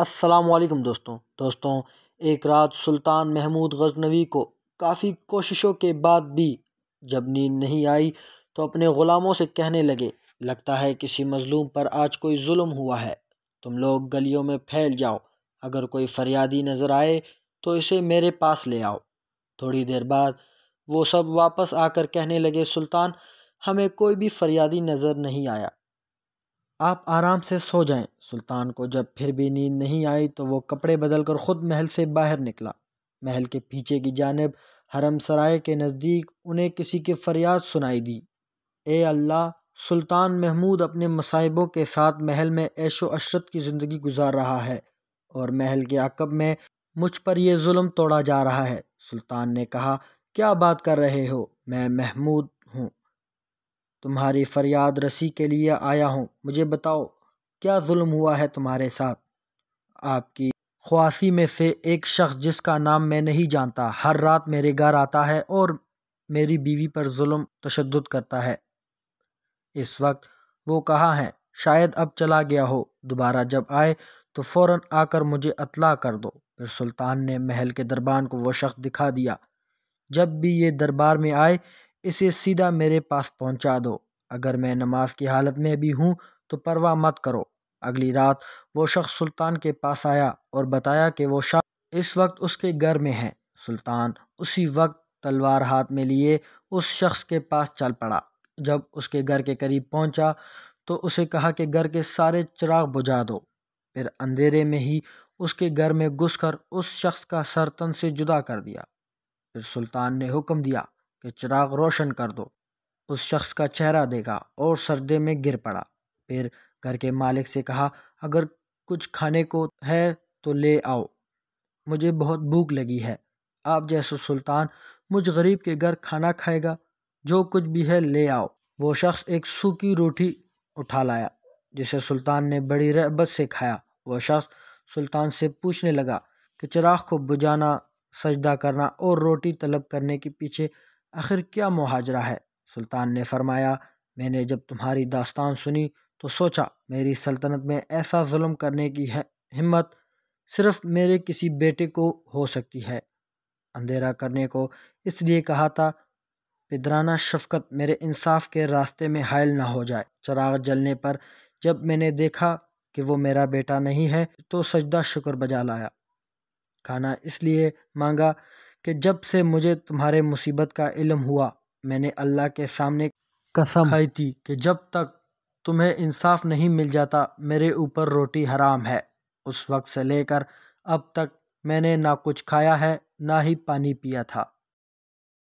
असलकम दोस्तों दोस्तों एक रात सुल्तान महमूद गजनवी को काफ़ी कोशिशों के बाद भी जब नींद नहीं आई तो अपने ग़ुलामों से कहने लगे लगता है किसी मज़लूम पर आज कोई जुल्म हुआ है तुम लोग गलियों में फैल जाओ अगर कोई फरियादी नज़र आए तो इसे मेरे पास ले आओ थोड़ी देर बाद वो सब वापस आकर कहने लगे सुल्तान हमें कोई भी फरियादी नज़र नहीं आया आप आराम से सो जाएं सुल्तान को जब फिर भी नींद नहीं आई तो वो कपड़े बदल कर ख़ुद महल से बाहर निकला महल के पीछे की जानब हरम सराय के नज़दीक उन्हें किसी की फरियाद सुनाई दी ए अल्लाह सुल्तान महमूद अपने मसाहिबों के साथ महल में ऐशो अशरत की ज़िंदगी गुजार रहा है और महल के आकब में मुझ पर यह जुल्म तोड़ा जा रहा है सुल्तान ने कहा क्या बात कर रहे हो मैं महमूद तुम्हारी फरियाद रसी के लिए आया हूँ मुझे बताओ क्या जुल्म हुआ है तुम्हारे साथ आपकी ख्वासी में से एक शख्स जिसका नाम मैं नहीं जानता हर रात मेरे घर आता है और मेरी बीवी पर जुल्म तशद करता है इस वक्त वो कहाँ है शायद अब चला गया हो दोबारा जब आए तो फ़ौर आकर मुझे अतला कर दो फिर सुल्तान ने महल के दरबान को वो शख्स दिखा दिया जब भी ये दरबार में आए इसे सीधा मेरे पास पहुंचा दो अगर मैं नमाज की हालत में भी हूं तो परवाह मत करो अगली रात वो शख्स सुल्तान के पास आया और बताया कि वो शख्स इस वक्त उसके घर में है सुल्तान उसी वक्त तलवार हाथ में लिए उस शख्स के पास चल पड़ा जब उसके घर के करीब पहुंचा तो उसे कहा कि घर के सारे चिराग बुझा दो फिर अंधेरे में ही उसके घर में घुसकर उस शख्स का सरतन से जुदा कर दिया फिर सुल्तान ने हुक्म दिया कि चिराग रोशन कर दो उस शख्स का चेहरा देखा और सर्दे में गिर पड़ा फिर घर के मालिक से कहा अगर कुछ खाने को है तो ले आओ मुझे बहुत भूख लगी है आप जैसे सुल्तान मुझ गरीब के घर खाना खाएगा जो कुछ भी है ले आओ वो शख्स एक सूखी रोटी उठा लाया जिसे सुल्तान ने बड़ी रहबत से खाया वो शख्स सुल्तान से पूछने लगा कि चिराग को बुझाना सजदा करना और रोटी तलब करने के पीछे आखिर क्या मुहाजरा है सुल्तान ने फरमाया मैंने जब तुम्हारी दास्तान सुनी तो सोचा मेरी सल्तनत में ऐसा जुल्म करने की है हिम्मत सिर्फ मेरे किसी बेटे को हो सकती है अंधेरा करने को इसलिए कहा था पिदराना शफकत मेरे इंसाफ के रास्ते में हायल ना हो जाए चराग जलने पर जब मैंने देखा कि वो मेरा बेटा नहीं है तो सजदा शुक्र बजा लाया खाना इसलिए मांगा कि जब से मुझे तुम्हारे मुसीबत का इलम हुआ मैंने अल्लाह के सामने कसम खाई थी कि जब तक तुम्हें इंसाफ नहीं मिल जाता मेरे ऊपर रोटी हराम है उस वक्त से लेकर अब तक मैंने ना कुछ खाया है ना ही पानी पिया था